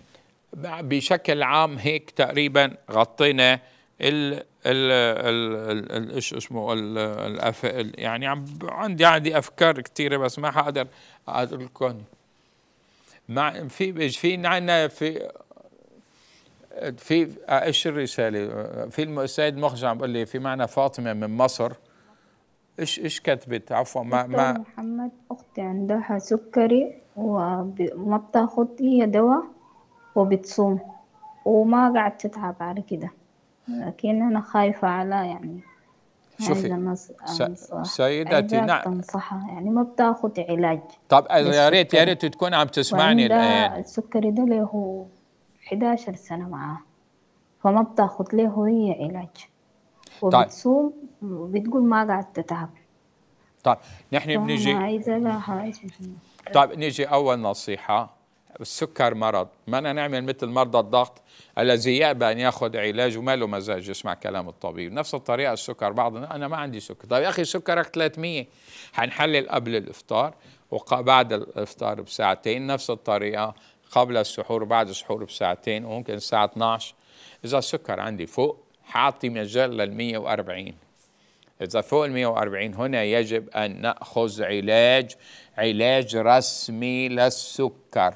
بشكل عام هيك تقريبا غطينا ال ال ال ايش اسمه ال الأف يعني عندي عندي افكار كثيره بس ما حقدر اقول لكم مع في في عندنا في في ايش الرساله في السيد مخزن عم بقول لي في معنا فاطمه من مصر ايش ايش كتبت عفوا ما ما محمد اختي عندها سكري وما بتاخد هي دواء وبتصوم وما قعدت تتعب على كده لكن أنا خايفة على يعني شوفي يعني سيدتي نعم تنصحها يعني ما بتاخذ علاج طب يا ريت يا ريت تكون عم تسمعني الان السكري ده له 11 سنه معاه فما بتاخذ له هي علاج طيب. وبتصوم وبتقول ما قاعد تتعب طيب نحن بنجي طيب نجي اول نصيحه السكر مرض ما أنا نعمل مثل مرضى الضغط الذي يأبى أن يأخذ علاج وما له مزاج يسمع كلام الطبيب نفس الطريقة السكر بعض أنا ما عندي سكر طيب يا أخي سكرك 300 حنحلل قبل الإفطار وبعد الإفطار بساعتين نفس الطريقة قبل السحور وبعد السحور بساعتين وممكن الساعة 12 إذا السكر عندي فوق حاعطي مجال لل 140 إذا فوق ال 140 هنا يجب أن نأخذ علاج علاج رسمي للسكر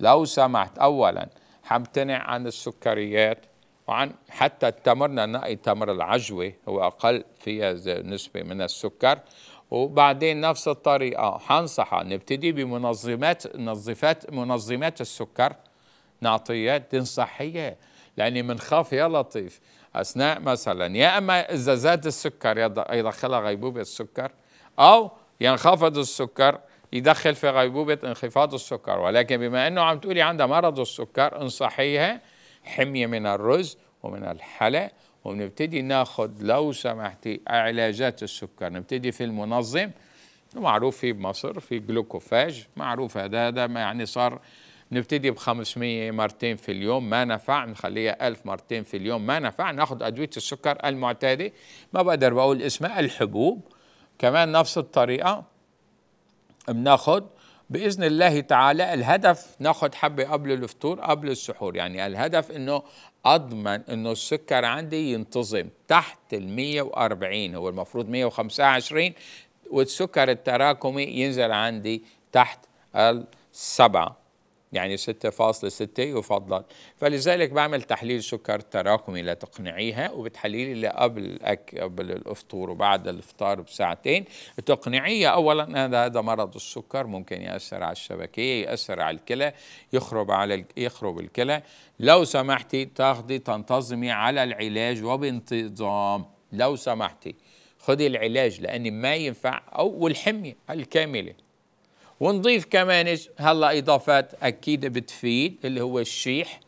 لو سمحت أولا حمتنع عن السكريات وعن حتى تمرنا نقي تمر العجوة هو أقل فيها نسبة من السكر وبعدين نفس الطريقة حنصح نبتدي بمنظمات منظفات منظمات السكر نعطيها تنصحية لأني بنخاف يا لطيف أثناء مثلا يا أما إذا زاد السكر يدخلها غيبوبة السكر أو ينخفض السكر يدخل في غيبوبة انخفاض السكر ولكن بما أنه عم تقولي عندها مرض السكر انصحيها حمية من الرز ومن الحلى ونبتدي ناخذ لو سمحتي علاجات السكر نبتدي في المنظم معروف في بمصر في جلوكوفاج معروف هذا هذا يعني صار نبتدي ب 500 مرتين في اليوم ما نفع نخليها 1000 مرتين في اليوم ما نفع ناخذ ادويه السكر المعتاده ما بقدر بقول اسمها الحبوب كمان نفس الطريقه بناخد باذن الله تعالى الهدف ناخد حبه قبل الفطور قبل السحور يعني الهدف انه اضمن انه السكر عندي ينتظم تحت ال 140 هو المفروض 125 والسكر التراكمي ينزل عندي تحت السبعه يعني 6.6 يفضل فلذلك بعمل تحليل سكر تراكمي لتقنعيها وبتحليل اللي قبل الاكل قبل الافطور وبعد الافطار بساعتين تقنعيه اولا هذا هذا مرض السكر ممكن ياثر على الشبكيه ياثر على الكلى يخرب على يخرب الكلى لو سمحتي تاخدي تنتظمي على العلاج وبانتظام لو سمحتي خدي العلاج لان ما ينفع او والحميه الكامله ونضيف كمان هلا اضافات اكيد بتفيد اللي هو الشيح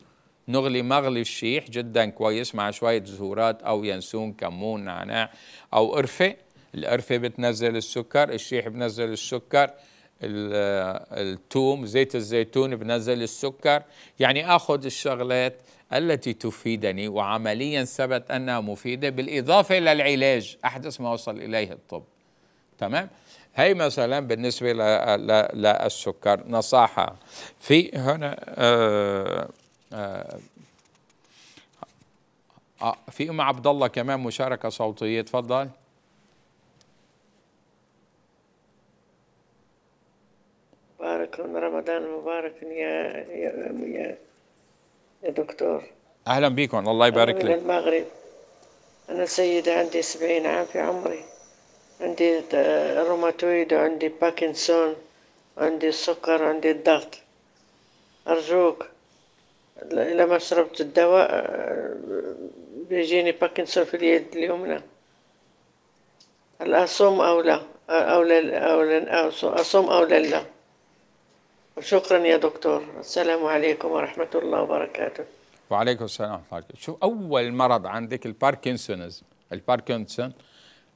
نغلي مغلي الشيح جدا كويس مع شويه زهورات او ينسون كمون نعناع او قرفه القرفه بتنزل السكر الشيح بنزل السكر الثوم زيت الزيتون بنزل السكر يعني اخذ الشغلات التي تفيدني وعمليا ثبت انها مفيده بالاضافه للعلاج احدث ما وصل اليه الطب تمام هي مثلا بالنسبة للسكر نصاحة في هنا آه، آه، آه، في ام عبد الله كمان مشاركه صوتيه تفضل بارك رمضان مبارك يا يا يا دكتور اهلا بكم الله يبارك لك المغرب انا سيده عندي 70 عام في عمري عندي الروماتويد وعندي باكنسون عندي السكر عندي الضغط أرجوك إلا ما شربت الدواء آه، بيجيني باكنسون في اليد اليمنى هل أصوم أو لا أو لا أو لا أصوم أو لا لا شكرا يا دكتور السلام عليكم ورحمة الله وبركاته وعليكم السلام ورحمة الله شو أول مرض عندك الباركنسونز الباركنسون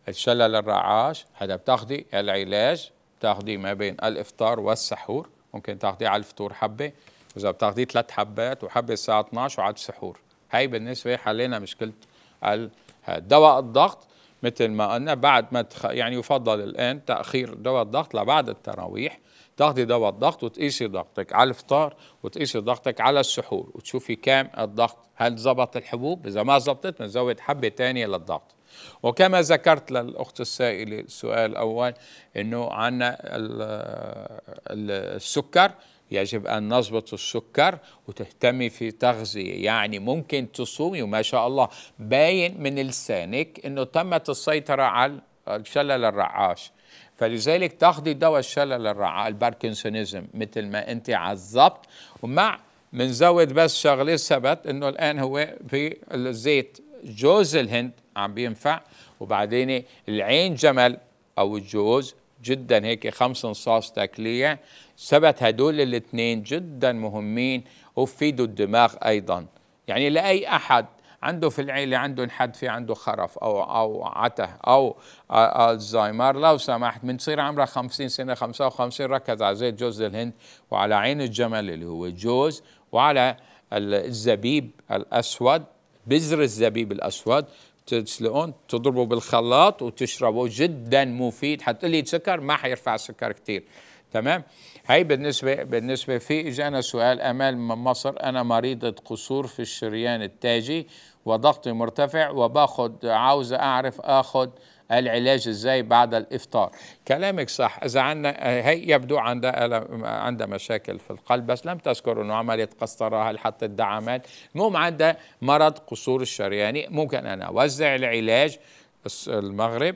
الشلل الرعاش هذا بتاخدي العلاج بتاخدي ما بين الافطار والسحور ممكن تاخدي على الفطور حبه واذا بتاخدي ثلاث حبات وحبه الساعه 12 وعلى السحور هي بالنسبه حلينا مشكله دواء الضغط مثل ما قلنا بعد ما تخ... يعني يفضل الان تاخير دواء الضغط لبعد التراويح تاخدي دواء الضغط وتقيسي ضغطك على الفطار وتقيسي ضغطك على السحور وتشوفي كام الضغط هل ظبط الحبوب اذا ما ظبطت بنزود حبه ثانيه للضغط وكما ذكرت للأخت السائلة السؤال الأول أنه عندنا السكر يجب أن نضبط السكر وتهتمي في تغذية يعني ممكن تصومي وما شاء الله باين من لسانك أنه تمت السيطرة على الشلل الرعاش فلذلك تاخذي دواء الشلل الرعاش الباركنسونيزم مثل ما انت على ومع منزود بس شغله ثبت انه الان هو في الزيت جوز الهند عم بينفع وبعدين العين جمل او الجوز جدا هيك خمس انصاص تكليع ثبت هدول الاثنين جدا مهمين وفيدوا الدماغ ايضا يعني لاي احد عنده في العيله عنده حد في عنده خرف او او عته او الزهايمر لو سمحت من تصير عمرها 50 سنه 55 ركز على زيت جوز الهند وعلى عين الجمل اللي هو الجوز وعلى الزبيب الاسود بذر الزبيب الاسود تسلقون تضربوا بالخلاط وتشربه جدا مفيد حتقلي سكر ما حيرفع السكر كثير تمام هي بالنسبة بالنسبة في اجانا سؤال امال من مصر انا مريضة قصور في الشريان التاجي وضغطي مرتفع وباخذ عاوزة اعرف اخذ العلاج ازاي بعد الافطار كلامك صح اذا عندنا هي يبدو عندها عندها مشاكل في القلب بس لم تذكر انه عملت قسطره هل حطت دعامات المهم عندها مرض قصور الشرياني يعني ممكن انا اوزع العلاج المغرب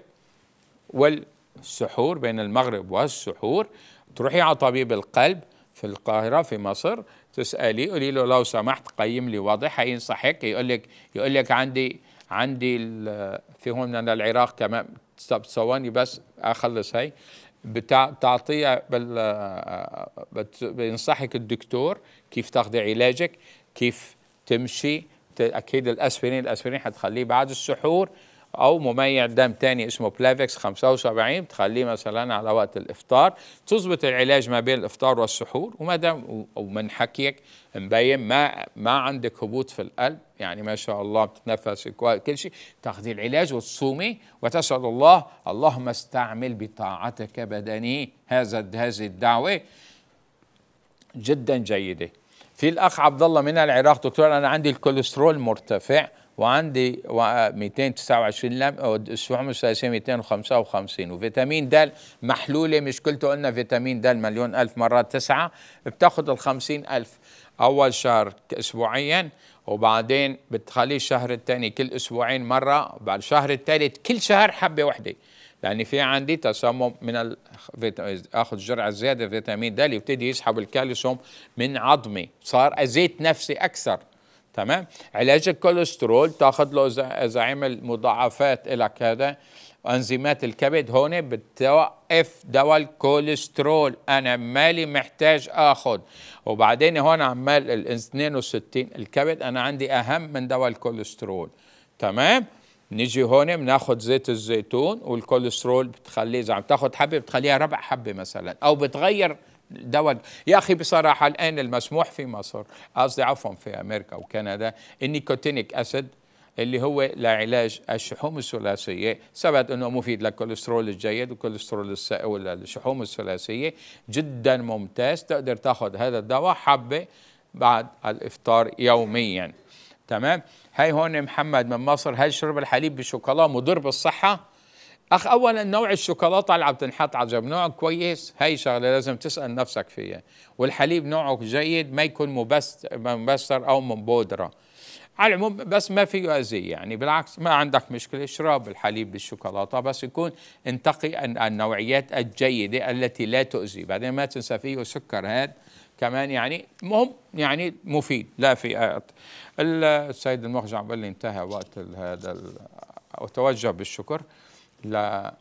والسحور بين المغرب والسحور تروحي على طبيب القلب في القاهرة في مصر تسألي قولي له لو سمحت قيم لي وضع حينصحك يقول لك يقول لك عندي عندي في من العراق كمان ثواني بس اخلص هي بتعطيها بينصحك الدكتور كيف تاخذي علاجك كيف تمشي اكيد الاسبرين الاسبرين حتخليه بعد السحور او مميع دم تاني اسمه بلافكس 75 بتخليه مثلا على وقت الافطار تظبط العلاج ما بين الافطار والسحور وما دام ومن حكيك مبين ما ما عندك هبوط في القلب يعني ما شاء الله بتتنفس كل شيء تاخذي العلاج وتصومي وتسال الله اللهم استعمل بطاعتك بدني هذا هذه الدعوه جدا جيده في الاخ عبد الله من العراق دكتور انا عندي الكوليسترول مرتفع وعندي 229 لم السحوم الثلاثيه 255 وفيتامين د محلوله مشكلته قلنا فيتامين د مليون الف مرات تسعه بتاخذ ال 50000 اول شهر اسبوعيا وبعدين بتخليه الشهر الثاني كل اسبوعين مره وبعد الشهر الثالث كل شهر حبه وحده لاني يعني في عندي تسمم من ال... اخذ جرعه زياده فيتامين د يبتدي يسحب الكالسيوم من عظمي صار اذيت نفسي اكثر تمام علاج الكوليسترول تاخذ له اذا عمل مضاعفات لك هذا انزيمات الكبد هون بتوقف دواء الكوليسترول انا مالي محتاج اخذ وبعدين هون عمال ال 62 الكبد انا عندي اهم من دواء الكوليسترول تمام نيجي هون بناخذ زيت الزيتون والكوليسترول بتخليه اذا عم تاخذ حبه بتخليها ربع حبه مثلا او بتغير دوت يا اخي بصراحه الان المسموح في مصر قصدي عفوا في امريكا وكندا النيكوتينيك اسيد اللي هو لعلاج الشحوم الثلاثيه ثبت انه مفيد للكوليسترول الجيد والكوليسترول ولا الشحوم الثلاثيه جدا ممتاز تقدر تاخذ هذا الدواء حبه بعد الافطار يوميا تمام هاي هون محمد من مصر هل شرب الحليب بالشوكولا مضر بالصحه اخ اولا نوع الشوكولاته اللي عم تنحط على جنب نوع كويس هي شغله لازم تسال نفسك فيها والحليب نوعه جيد ما يكون مبستر او من بودره على العموم بس ما فيه اذيه يعني بالعكس ما عندك مشكله اشرب الحليب بالشوكولاته بس يكون انتقي النوعيات الجيده التي لا تؤذي بعدين ما تنسى فيه سكر هاد كمان يعني مهم يعني مفيد لا في السيد المخرج عم بيقول لي انتهى وقت هذا وتوجه بالشكر للتيم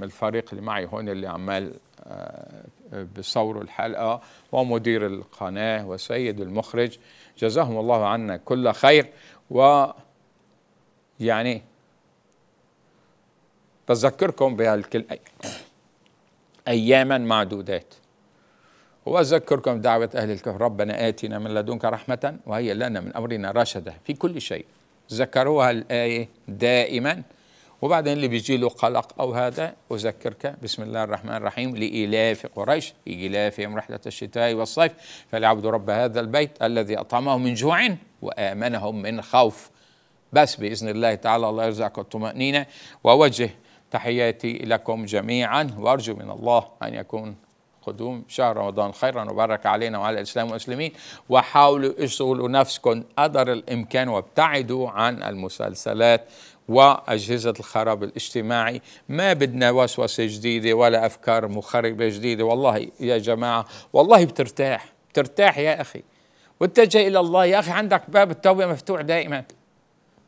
آه، الفريق اللي معي هون اللي عمال آه، بصوروا الحلقة ومدير القناة وسيد المخرج جزاهم الله عنا كل خير و يعني بذكركم بهالكل أياما معدودات وأذكركم دعوة أهل الكهف ربنا آتنا من لدنك رحمة وهي لنا من أمرنا رشدا في كل شيء ذكروها الآية دائما وبعدين اللي بيجي له قلق أو هذا أذكرك بسم الله الرحمن الرحيم لإيلاف قريش إيلافهم رحلة الشتاء والصيف فليعبدوا رب هذا البيت الذي أطعمهم من جوع وآمنهم من خوف بس بإذن الله تعالى الله يرزقك الطمأنينة وأوجه تحياتي لكم جميعا وأرجو من الله أن يكون قدوم شهر رمضان خيرا وبارك علينا وعلى الإسلام والمسلمين وحاولوا اشغلوا نفسكم قدر الإمكان وابتعدوا عن المسلسلات وأجهزة الخراب الاجتماعي ما بدنا وسوسة جديدة ولا أفكار مخربة جديدة والله يا جماعة والله بترتاح بترتاح يا أخي واتجه إلى الله يا أخي عندك باب التوبة مفتوح دائما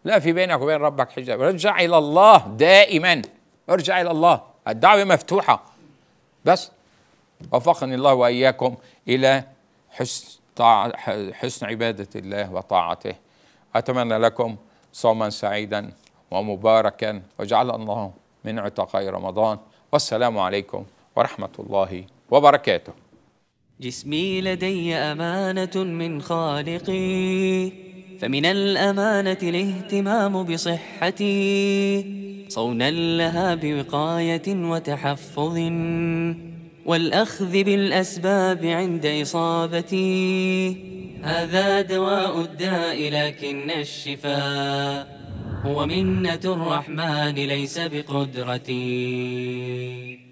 لا في بينك وبين ربك حجاب رجع إلى الله دائما ارجع إلى الله الدعوة مفتوحة بس وفقني الله وإياكم إلى حسن حسن عبادة الله وطاعته أتمنى لكم صوما سعيدا ومباركا وجعل الله من عتقاء رمضان والسلام عليكم ورحمة الله وبركاته جسمي لدي أمانة من خالقي فمن الأمانة الاهتمام بصحتي صونا لها بوقاية وتحفظ والأخذ بالأسباب عند إصابتي هذا دواء الداء لكن الشفاء هو منة الرحمن ليس بقدرتي